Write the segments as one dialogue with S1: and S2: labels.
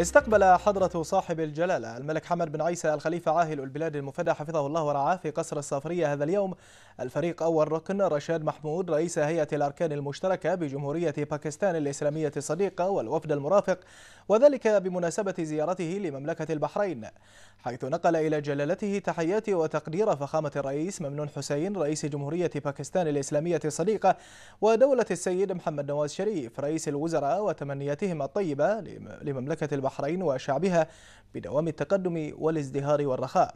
S1: استقبل حضرة صاحب الجلالة الملك حمد بن عيسى الخليفة عاهل البلاد المفدى حفظه الله ورعاه في قصر الصافرية هذا اليوم الفريق أول ركن رشاد محمود رئيس هيئة الأركان المشتركة بجمهورية باكستان الإسلامية الصديقة والوفد المرافق وذلك بمناسبة زيارته لمملكة البحرين حيث نقل إلى جلالته تحيات وتقدير فخامة الرئيس ممنون حسين رئيس جمهورية باكستان الإسلامية الصديقة ودولة السيد محمد نواز شريف رئيس الوزراء وتمنياتهم الطيبة لمملكة البحرين البحرين وشعبها بدوام التقدم والازدهار والرخاء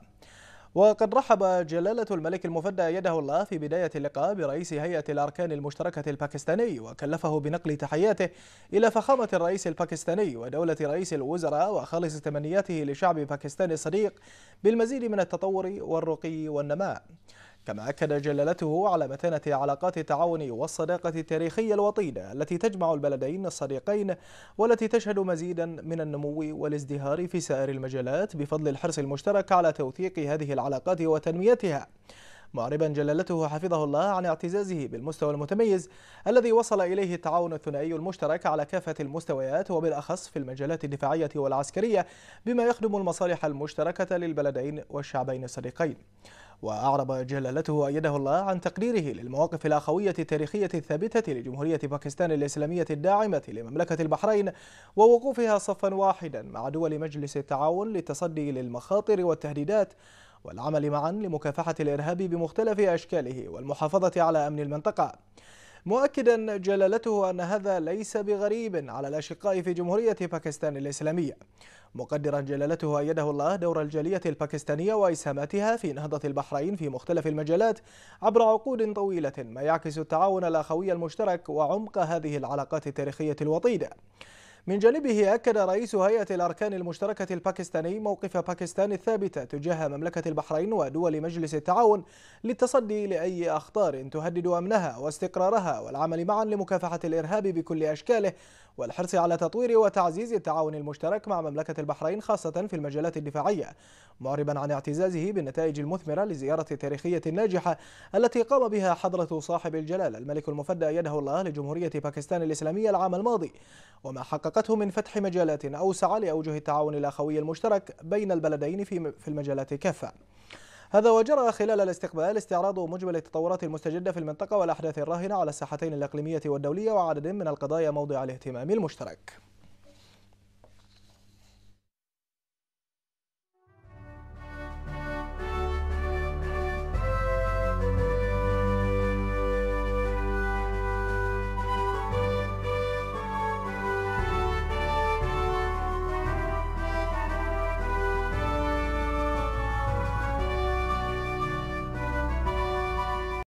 S1: وقد رحب جلالة الملك المفدى يده الله في بداية اللقاء برئيس هيئة الأركان المشتركة الباكستاني وكلفه بنقل تحياته إلى فخامة الرئيس الباكستاني ودولة رئيس الوزراء وخالص تمنياته لشعب باكستان الصديق بالمزيد من التطور والرقي والنماء كما أكد جلالته على متانة علاقات التعاون والصداقة التاريخية الوطيدة التي تجمع البلدين الصديقين والتي تشهد مزيدا من النمو والازدهار في سائر المجالات بفضل الحرص المشترك على توثيق هذه العلاقات وتنميتها معربا جلالته حفظه الله عن اعتزازه بالمستوى المتميز الذي وصل إليه التعاون الثنائي المشترك على كافة المستويات وبالأخص في المجالات الدفاعية والعسكرية بما يخدم المصالح المشتركة للبلدين والشعبين الصديقين وأعرب جلالته أيده الله عن تقديره للمواقف الأخوية التاريخية الثابتة لجمهورية باكستان الإسلامية الداعمة لمملكة البحرين ووقوفها صفا واحدا مع دول مجلس التعاون للتصدي للمخاطر والتهديدات والعمل معا لمكافحة الإرهاب بمختلف أشكاله والمحافظة على أمن المنطقة مؤكدا جلالته أن هذا ليس بغريب على الأشقاء في جمهورية باكستان الإسلامية مقدرا جلالته أيده الله دور الجالية الباكستانية وإسهاماتها في نهضة البحرين في مختلف المجالات عبر عقود طويلة ما يعكس التعاون الأخوي المشترك وعمق هذه العلاقات التاريخية الوطيدة من جانبه أكد رئيس هيئة الأركان المشتركة الباكستاني موقف باكستان الثابتة تجاه مملكة البحرين ودول مجلس التعاون للتصدي لأي أخطار تهدد أمنها واستقرارها والعمل معا لمكافحة الإرهاب بكل أشكاله والحرص على تطوير وتعزيز التعاون المشترك مع مملكة البحرين خاصة في المجالات الدفاعية معربا عن اعتزازه بالنتائج المثمرة لزيارة التاريخية الناجحة التي قام بها حضرة صاحب الجلالة الملك المفدى يده الله لجمهورية باكستان الإسلامية العام الماضي وما حقق رافقته من فتح مجالات أوسع لأوجه التعاون الأخوي المشترك بين البلدين في المجالات كافة هذا وجرى خلال الاستقبال استعراض مجمل التطورات المستجدة في المنطقة والأحداث الراهنة على الساحتين الإقليمية والدولية وعدد من القضايا موضع الاهتمام المشترك